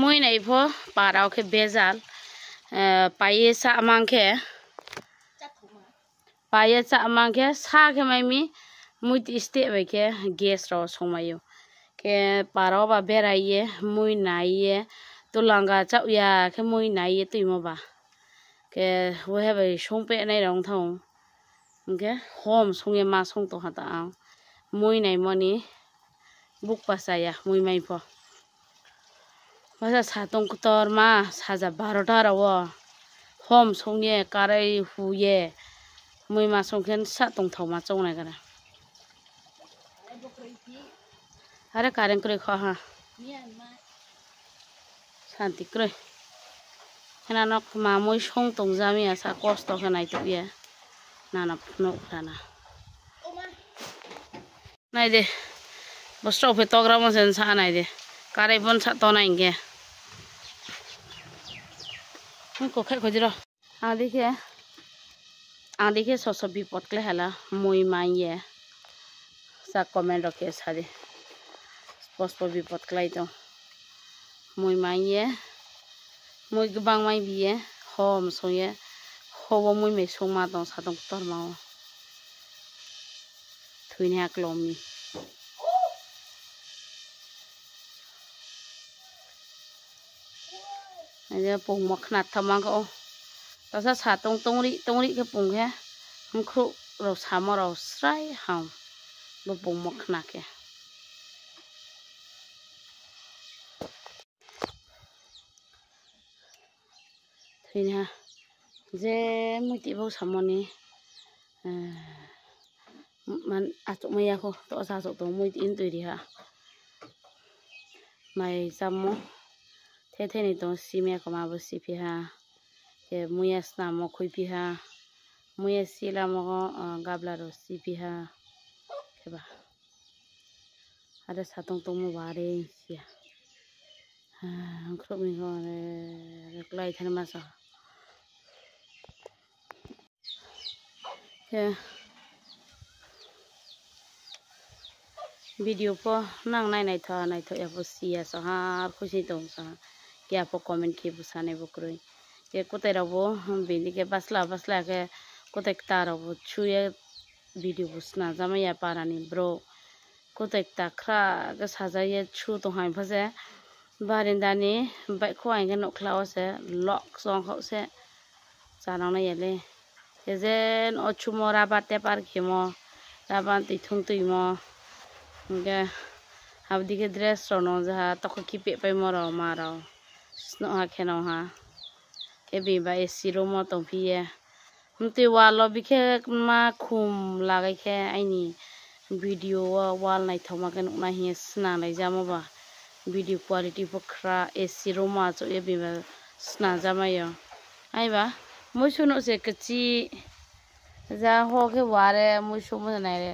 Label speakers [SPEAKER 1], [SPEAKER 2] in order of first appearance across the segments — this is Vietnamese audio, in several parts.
[SPEAKER 1] মই নাইভো পারাওকে বেজাল পাইয়ে সা আমাকে পাইয়ে সা আমাকে সাকে মাইমি মুই স্টে বাইকে গ্যাস রাও সময়ও কে পারাও বা বেড়াইয়ে মুই নাইয়ে তো লাঙ্গা চাউয়া খে মুই নাইয়ে তুই মবা কে ওহে বাই সংপে নাই রং থাও কে হোম সঙ্গে মা সং তো হাতা মুই নাই মনি বুক পাসাইয়া মুই মাইফ হসা সাতং কুতর মা সাজা বারোটার ও হোম সঙ্গে কারাই হুয়ে মুই মা সংখেন সাতং থাও মা চৌনাই গারা আরে কারেন্ট করে খা হা শান্তি করে হেনা নক মা মই সংতং জামি আসা কষ্ট হেনাই তো ইয়ে নানা নক রানা নাই দে বস্ত্র ফেতগ্রাম আছে সাহা নাই দে কারাই বন সাত নাই গে ମୁଇଁ କଖେ ଖୋଜିର ଆଉ ଦେଖେ ଆଉ ଦେଖେ ଶସ ବିପତ୍ଲେ ହେଲା ମୁଇଁ ମାଇଁ ଏ ସା କମେଣ୍ଟ ରଖେ ସାଦେ ସ୍ପଷ୍ଟ ବିପତ୍ଲାଇ ତ ମୁଇଁ ମାଇଁ ଏ ମୁଇଁ ବାଙ୍ଗ ମାଇଁ ବିଏ ହମ ସୋଏ ହବ ମୁଇଁ ମେସୋ ମା ତ ସାତ ତର ମାଓ थुइनाया ग्लमनि giờ bùng mặc nạt thầm mang cậu tao sẽ xả tông tông đi tông đi cái bùng kia không khru rồi xả mà rồi sai hỏng bộ bùng mặc nạt kia thì nha dễ mới chị vô sắm món này man atuk maya ko to sa sok to mui tin tu dia mai samo thế thế này tông xì mẹ có mà bố xì phi ha thế mui as na mò khui phi ha mui as xì la mò uh, gab la rồi xì phi ha thế bà ở đây sao tông tông mò bà đấy xì à không mình còn được lấy thằng mà sao thế video po nang nai nai tha nai tho ya po sia sa ha khushi tong sa गियापो comment खि बुसाने बुक्रुइ जे कोते रबो हम बेनि के बासला बासला के कोते ता छुए भिडियो बुसना जमैया पारानि ब्रो कोते ता खरा के साजाये छु तो हाय भजे बारिंदानि बाइक खोआइ के से लॉक सोंग से जानांना येले जेन अछुमो राबाते पार खेमो राबान तिथुं तुइमो गे दिखे ड्रेस रनो जहा तक तो किपे पे मरो मारो snoha kheno ha ebi ba esi romo tongphiye mte wall bikhe ma khum lagai khe aini video wa wall nai thoma ke nukna hi sna lai jamo ba video quality pokhra esi roma cho ebi ba sna jamayo aiba musu no se kachi ja ho ke ware musu mo nai re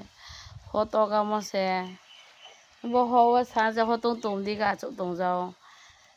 [SPEAKER 1] ho to ga mo se bo ho wa sa ja ho tong tong di ga cho tong jao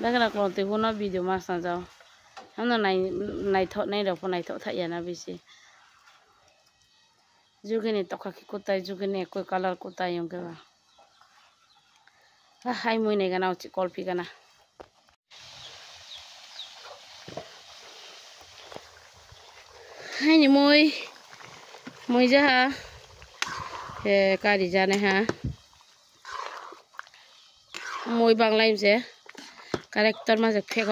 [SPEAKER 1] bác là còn từ hôm nó bị điều mà sao? giàu hôm nay này này thợ này đâu còn này thọ thay na bị gì dù cái này tóc khaki cô tay dù cái này coi color cô tay ông cái à hai mươi này cái nào chỉ call cái nào hai nhỉ mui mui ra ha cái gì ra này ha मई बांगे character मजे फेक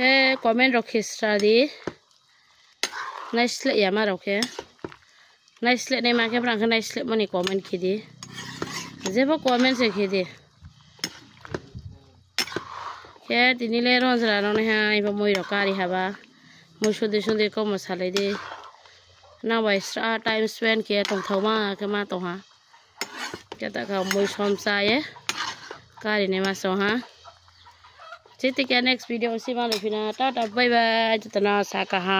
[SPEAKER 1] हे comment रखे स्टादी नाइसले मा रखे नाइसले नहीं माके प्रांख मनी कमेंट की दी जेबो कमेंट से की दी हे दिनिले रोज रानो ने हाबा मुझे सुदे को मसाले दे ना वैसा टाइम स्पेंड के तौथमा के मा तो क्या तक मुझ हम साए कारी ने माँ हाँ ठीक है नेक्स्ट वीडियो में सीमा लेना टाटा बैबा बाय जितना सा कहा